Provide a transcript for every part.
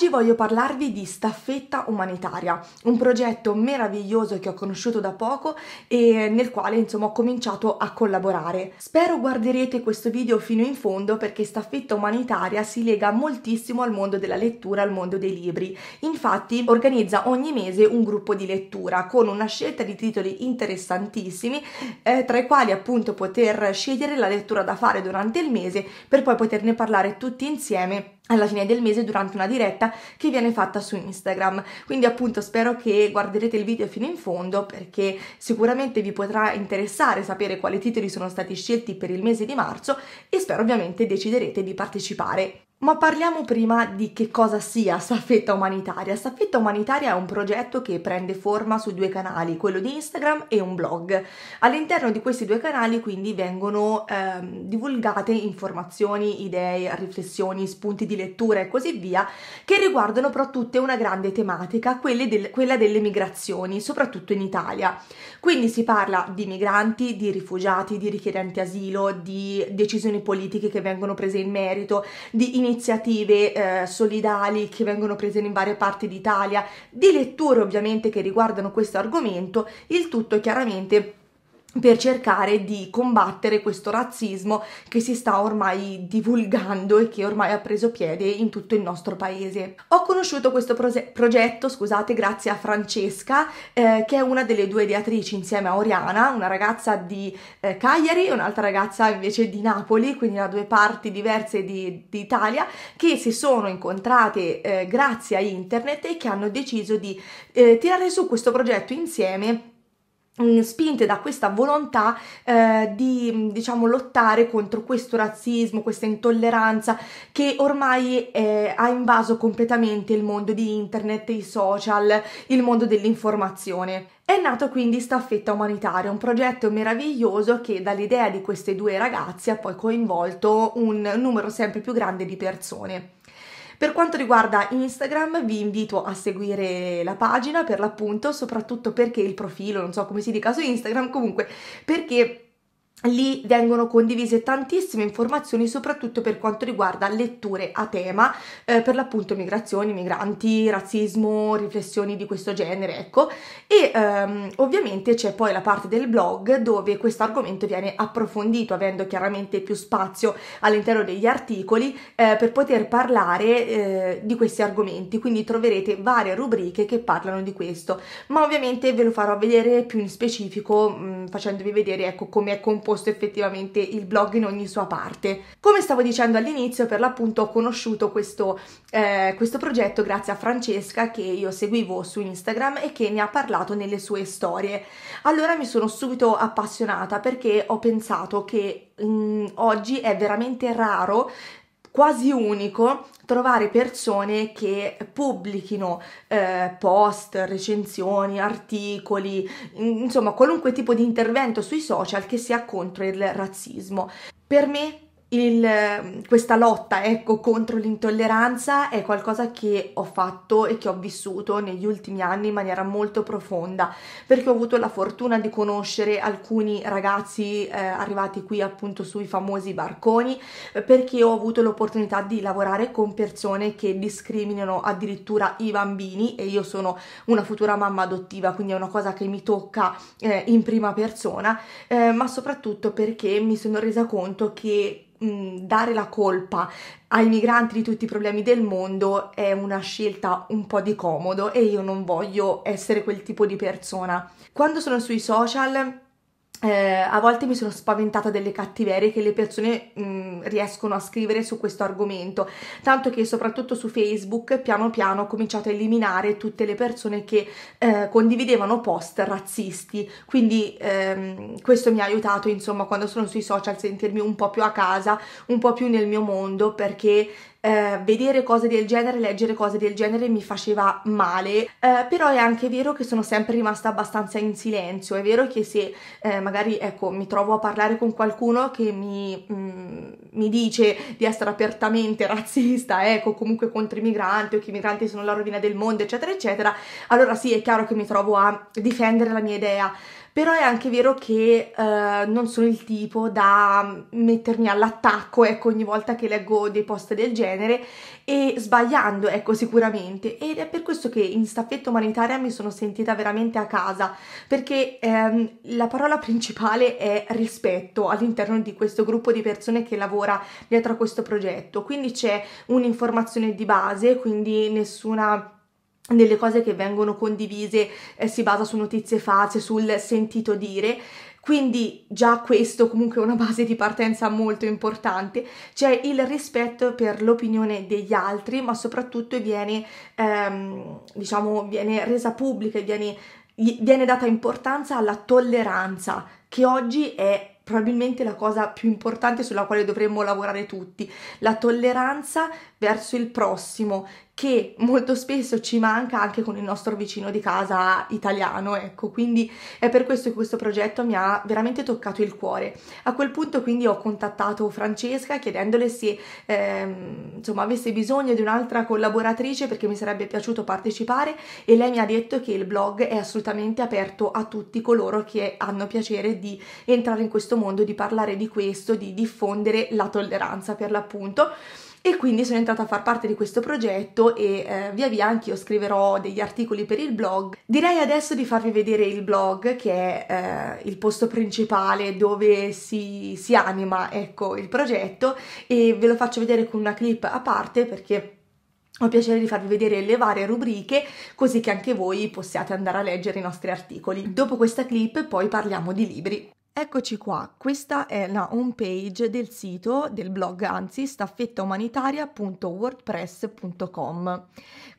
Oggi voglio parlarvi di Staffetta Umanitaria, un progetto meraviglioso che ho conosciuto da poco e nel quale insomma ho cominciato a collaborare. Spero guarderete questo video fino in fondo perché Staffetta Umanitaria si lega moltissimo al mondo della lettura, al mondo dei libri. Infatti organizza ogni mese un gruppo di lettura con una scelta di titoli interessantissimi eh, tra i quali appunto poter scegliere la lettura da fare durante il mese per poi poterne parlare tutti insieme alla fine del mese durante una diretta che viene fatta su Instagram. Quindi appunto spero che guarderete il video fino in fondo perché sicuramente vi potrà interessare sapere quali titoli sono stati scelti per il mese di marzo e spero ovviamente deciderete di partecipare. Ma parliamo prima di che cosa sia Staffetta Umanitaria. Staffetta Umanitaria è un progetto che prende forma su due canali, quello di Instagram e un blog. All'interno di questi due canali quindi vengono eh, divulgate informazioni, idee, riflessioni, spunti di lettura e così via, che riguardano però tutte una grande tematica, del, quella delle migrazioni, soprattutto in Italia. Quindi si parla di migranti, di rifugiati, di richiedenti asilo, di decisioni politiche che vengono prese in merito, di iniziative iniziative eh, solidali che vengono prese in varie parti d'Italia, di letture ovviamente che riguardano questo argomento, il tutto chiaramente per cercare di combattere questo razzismo che si sta ormai divulgando e che ormai ha preso piede in tutto il nostro paese. Ho conosciuto questo proge- progetto, scusate, grazie a Francesca, eh, che è una delle due ideatrici insieme a Oriana, una ragazza di eh, Cagliari e un'altra ragazza invece di Napoli, quindi da due parti diverse di, di che si sono incontrate eh, grazie a internet e che hanno deciso di eh, tirare su questo progetto insieme Mm, spinte da questa volontà eh, di mm, diciamo lottare contro questo razzismo, questa intolleranza che ormai eh, ha invaso completamente il mondo di internet, i social, il mondo dell'informazione. È nato quindi Staffetta Umanitaria, un progetto meraviglioso che dall'idea di queste due ragazze ha poi coinvolto un numero sempre più grande di persone. Per quanto riguarda Instagram, vi invito a seguire la pagina per l'appunto, soprattutto perché il profilo, non so come si dica su Instagram, comunque perché lì vengono condivise tantissime informazioni soprattutto per quanto riguarda letture a tema eh, per l'appunto migrazioni, migranti, razzismo, riflessioni di questo genere ecco e ehm, ovviamente c'è poi la parte del blog dove questo argomento viene approfondito avendo chiaramente più spazio all'interno degli articoli eh, per poter parlare eh, di questi argomenti quindi troverete varie rubriche che parlano di questo ma ovviamente ve lo farò vedere più in specifico mh, mm, facendovi vedere ecco come è composto posto effettivamente il blog in ogni sua parte. Come stavo dicendo all'inizio, per l'appunto ho conosciuto questo, eh, questo progetto grazie a Francesca che io seguivo su Instagram e che ne ha parlato nelle sue storie. Allora mi sono subito appassionata perché ho pensato che mm, oggi è veramente raro quasi unico trovare persone che pubblichino eh, post, recensioni, articoli, insomma qualunque tipo di intervento sui social che sia contro il razzismo. Per me il, questa lotta ecco, contro l'intolleranza è qualcosa che ho fatto e che ho vissuto negli ultimi anni in maniera molto profonda perché ho avuto la fortuna di conoscere alcuni ragazzi eh, arrivati qui appunto sui famosi barconi perché ho avuto l'opportunità di lavorare con persone che discriminano addirittura i bambini e io sono una futura mamma adottiva quindi è una cosa che mi tocca eh, in prima persona eh, ma soprattutto perché mi sono resa conto che mh, mm, dare la colpa ai migranti di tutti i problemi del mondo è una scelta un po' di comodo e io non voglio essere quel tipo di persona. Quando sono sui social eh, a volte mi sono spaventata delle cattiverie che le persone mh, mm, riescono a scrivere su questo argomento, tanto che soprattutto su Facebook piano piano ho cominciato a eliminare tutte le persone che eh, condividevano post razzisti, quindi ehm, questo mi ha aiutato insomma quando sono sui social a sentirmi un po' più a casa, un po' più nel mio mondo perché eh, vedere cose del genere, leggere cose del genere mi faceva male, eh, però è anche vero che sono sempre rimasta abbastanza in silenzio, è vero che se eh, magari ecco mi trovo a parlare con qualcuno che mi... Mh, mm, mi dice di essere apertamente razzista, ecco, comunque contro i migranti o che i migranti sono la rovina del mondo, eccetera, eccetera, allora sì, è chiaro che mi trovo a difendere la mia idea. Però è anche vero che eh, non sono il tipo da mettermi all'attacco, ecco, ogni volta che leggo dei post del genere e sbagliando, ecco sicuramente, ed è per questo che in staffetta umanitaria mi sono sentita veramente a casa, perché ehm, la parola principale è rispetto all'interno di questo gruppo di persone che lavora dietro a questo progetto, quindi c'è un'informazione di base, quindi nessuna delle cose che vengono condivise eh, si basa su notizie false, sul sentito dire, quindi già questo comunque è una base di partenza molto importante, c'è il rispetto per l'opinione degli altri, ma soprattutto viene, ehm, diciamo, viene resa pubblica, viene, viene data importanza alla tolleranza, che oggi è probabilmente la cosa più importante sulla quale dovremmo lavorare tutti, la tolleranza verso il prossimo, che molto spesso ci manca anche con il nostro vicino di casa italiano, ecco, quindi è per questo che questo progetto mi ha veramente toccato il cuore. A quel punto quindi ho contattato Francesca chiedendole se ehm, insomma avesse bisogno di un'altra collaboratrice perché mi sarebbe piaciuto partecipare e lei mi ha detto che il blog è assolutamente aperto a tutti coloro che hanno piacere di entrare in questo mondo, di parlare di questo, di diffondere la tolleranza per l'appunto e quindi sono entrata a far parte di questo progetto e eh, via via io scriverò degli articoli per il blog. Direi adesso di farvi vedere il blog che è eh, il posto principale dove si, si anima ecco, il progetto e ve lo faccio vedere con una clip a parte perché ho piacere di farvi vedere le varie rubriche così che anche voi possiate andare a leggere i nostri articoli. Dopo questa clip poi parliamo di libri. Eccoci qua, questa è la home page del sito, del blog anzi, staffettaumanitaria.wordpress.com.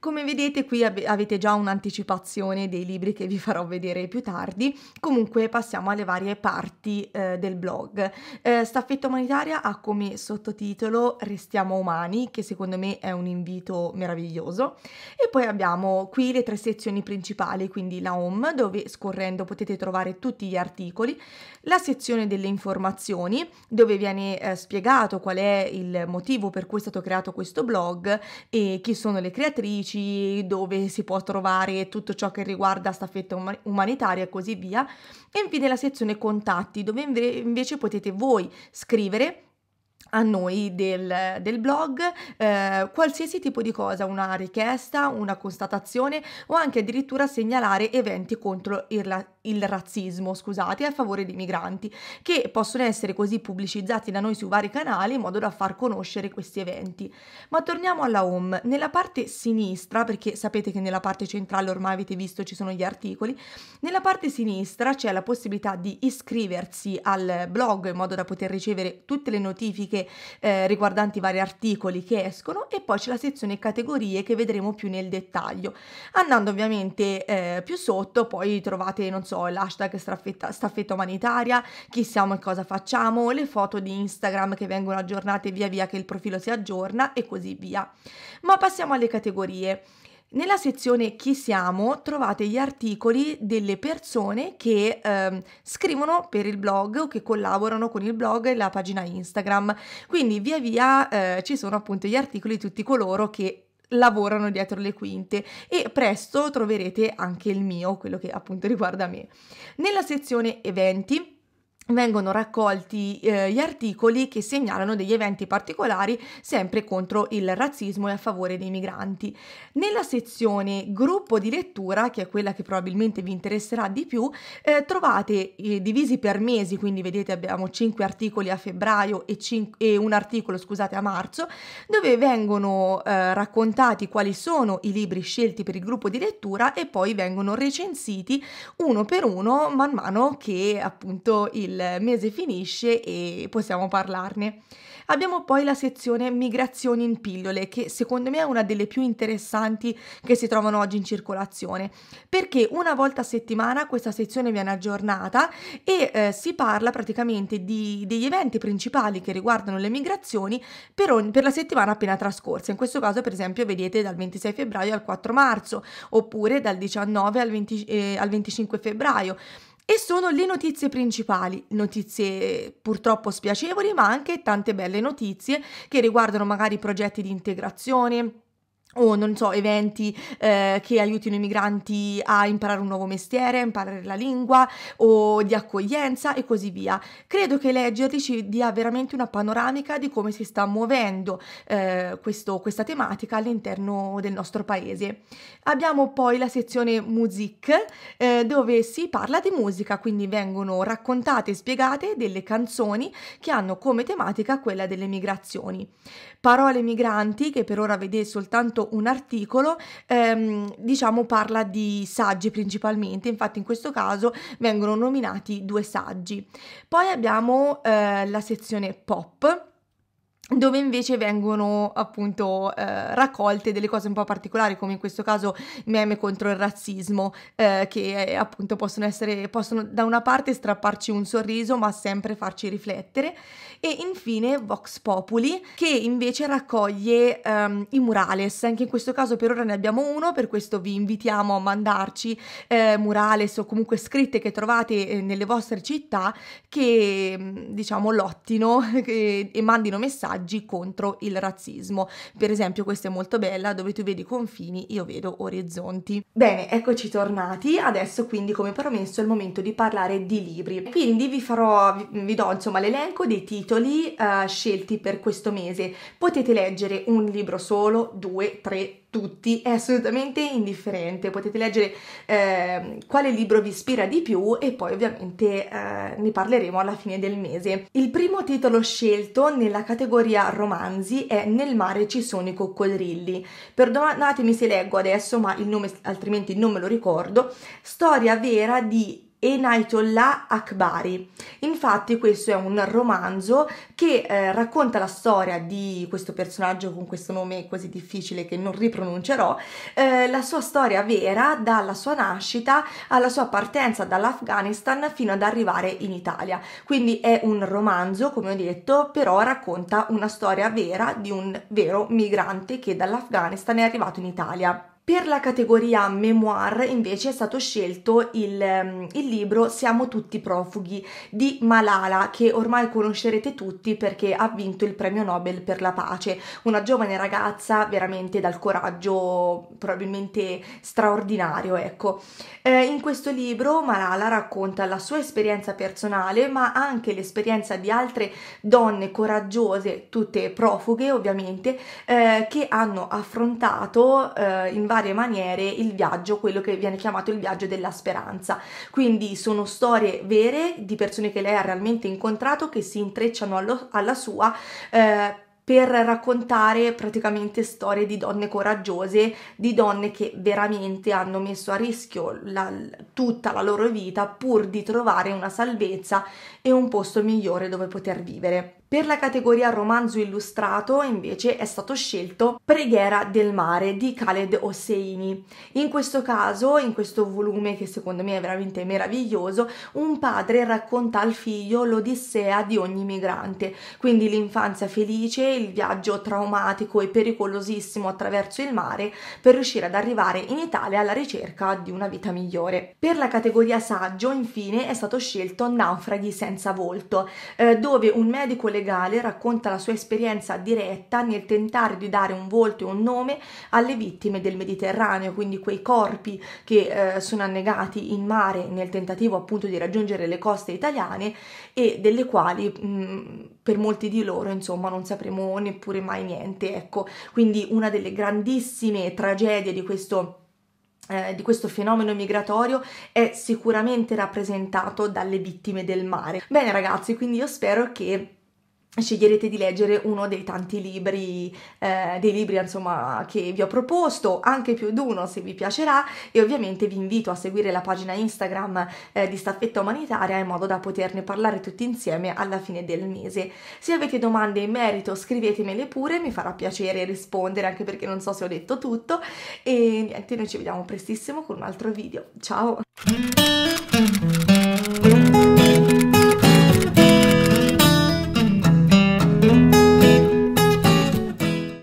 Come vedete qui av avete già un'anticipazione dei libri che vi farò vedere più tardi, comunque passiamo alle varie parti eh, del blog. Eh, Staffetta umanitaria ha come sottotitolo Restiamo umani, che secondo me è un invito meraviglioso, e poi abbiamo qui le tre sezioni principali, quindi la home, dove scorrendo potete trovare tutti gli articoli, la sezione delle informazioni, dove viene eh, spiegato qual è il motivo per cui è stato creato questo blog e chi sono le creatrici, pubblici dove si può trovare tutto ciò che riguarda staffetta um- umanitaria e così via. E infine la sezione contatti dove inve- invece potete voi scrivere a noi del, del blog eh, qualsiasi tipo di cosa, una richiesta, una constatazione o anche addirittura segnalare eventi contro il, il, razzismo, scusate, a favore dei migranti, che possono essere così pubblicizzati da noi su vari canali in modo da far conoscere questi eventi. Ma torniamo alla home, nella parte sinistra, perché sapete che nella parte centrale ormai avete visto ci sono gli articoli, nella parte sinistra c'è la possibilità di iscriversi al blog in modo da poter ricevere tutte le notifiche statistiche eh, riguardanti vari articoli che escono e poi c'è la sezione categorie che vedremo più nel dettaglio. Andando ovviamente eh, più sotto poi trovate, non so, l'hashtag staffetta, staffetta umanitaria, chi siamo e cosa facciamo, le foto di Instagram che vengono aggiornate via via che il profilo si aggiorna e così via. Ma passiamo alle categorie. Nella sezione Chi siamo trovate gli articoli delle persone che eh, scrivono per il blog o che collaborano con il blog e la pagina Instagram. Quindi via via eh, ci sono appunto gli articoli di tutti coloro che lavorano dietro le quinte e presto troverete anche il mio, quello che appunto riguarda me. Nella sezione eventi vengono raccolti eh, gli articoli che segnalano degli eventi particolari sempre contro il razzismo e a favore dei migranti. Nella sezione gruppo di lettura, che è quella che probabilmente vi interesserà di più, eh, trovate eh, divisi per mesi, quindi vedete abbiamo 5 articoli a febbraio e, cin- e un articolo scusate, a marzo, dove vengono eh, raccontati quali sono i libri scelti per il gruppo di lettura e poi vengono recensiti uno per uno man mano che appunto il mese finisce e possiamo parlarne. Abbiamo poi la sezione migrazioni in pillole che secondo me è una delle più interessanti che si trovano oggi in circolazione perché una volta a settimana questa sezione viene aggiornata e eh, si parla praticamente di, degli eventi principali che riguardano le migrazioni per, ogni, per la settimana appena trascorsa. In questo caso per esempio vedete dal 26 febbraio al 4 marzo oppure dal 19 al, 20, eh, al 25 febbraio e sono le notizie principali, notizie purtroppo spiacevoli ma anche tante belle notizie che riguardano magari progetti di integrazione, o non so, eventi eh, che aiutino i migranti a imparare un nuovo mestiere, a imparare la lingua o di accoglienza e così via. Credo che leggerli ci dia veramente una panoramica di come si sta muovendo eh, questo, questa tematica all'interno del nostro paese. Abbiamo poi la sezione Music eh, dove si parla di musica, quindi vengono raccontate e spiegate delle canzoni che hanno come tematica quella delle migrazioni. Parole migranti che per ora vede soltanto un articolo, ehm, diciamo parla di saggi principalmente, infatti in questo caso vengono nominati due saggi. Poi abbiamo eh, la sezione pop dove invece vengono appunto eh, raccolte delle cose un po' particolari come in questo caso meme contro il razzismo eh, che eh, appunto possono essere possono da una parte strapparci un sorriso ma sempre farci riflettere e infine Vox Populi che invece raccoglie ehm, i murales anche in questo caso per ora ne abbiamo uno per questo vi invitiamo a mandarci eh, murales o comunque scritte che trovate eh, nelle vostre città che mm, diciamo lottino e mandino messaggi messaggi contro il razzismo. Per esempio questa è molto bella, dove tu vedi confini, io vedo orizzonti. Bene, eccoci tornati, adesso quindi come promesso è il momento di parlare di libri. Quindi vi farò, vi do insomma l'elenco dei titoli uh, scelti per questo mese. Potete leggere un libro solo, due, tre, tutti è assolutamente indifferente, potete leggere eh, quale libro vi ispira di più e poi ovviamente eh, ne parleremo alla fine del mese. Il primo titolo scelto nella categoria romanzi è Nel mare ci sono i coccodrilli. Perdonatemi se leggo adesso, ma il nome altrimenti non me lo ricordo. Storia vera di Enayatollah Akbari. Infatti questo è un romanzo che eh, racconta la storia di questo personaggio con questo nome così difficile che non ripronuncerò, eh, la sua storia vera dalla sua nascita alla sua partenza dall'Afghanistan fino ad arrivare in Italia. Quindi è un romanzo, come ho detto, però racconta una storia vera di un vero migrante che dall'Afghanistan è arrivato in Italia. Per la categoria memoir invece è stato scelto il, mm, il, libro Siamo tutti profughi di Malala che ormai conoscerete tutti perché ha vinto il premio Nobel per la pace, una giovane ragazza veramente dal coraggio probabilmente straordinario ecco. Eh, in questo libro Malala racconta la sua esperienza personale ma anche l'esperienza di altre donne coraggiose, tutte profughe ovviamente, eh, che hanno affrontato eh, in vari varie maniere il viaggio, quello che viene chiamato il viaggio della speranza. Quindi sono storie vere di persone che lei ha realmente incontrato, che si intrecciano allo, alla sua. Eh, per raccontare praticamente storie di donne coraggiose, di donne che veramente hanno messo a rischio la, tutta la loro vita pur di trovare una salvezza e un posto migliore dove poter vivere. Per la categoria romanzo illustrato invece è stato scelto Preghiera del mare di Khaled Hosseini. In questo caso, in questo volume che secondo me è veramente meraviglioso, un padre racconta al figlio l'odissea di ogni migrante, quindi l'infanzia felice, il viaggio traumatico e pericolosissimo attraverso il mare per riuscire ad arrivare in Italia alla ricerca di una vita migliore. Per la categoria saggio infine è stato scelto Naufraghi senza volto, eh, dove un medico legale legale racconta la sua esperienza diretta nel tentare di dare un volto e un nome alle vittime del Mediterraneo, quindi quei corpi che eh, sono annegati in mare nel tentativo appunto di raggiungere le coste italiane e delle quali mh, mm, per molti di loro insomma non sapremo neppure mai niente, ecco, quindi una delle grandissime tragedie di questo eh, di questo fenomeno migratorio è sicuramente rappresentato dalle vittime del mare. Bene ragazzi, quindi io spero che sceglierete di leggere uno dei tanti libri, eh, dei libri insomma che vi ho proposto, anche più di uno se vi piacerà e ovviamente vi invito a seguire la pagina Instagram eh, di Staffetta Umanitaria in modo da poterne parlare tutti insieme alla fine del mese. Se avete domande in merito scrivetemele pure, mi farà piacere rispondere anche perché non so se ho detto tutto e niente, noi ci vediamo prestissimo con un altro video, ciao!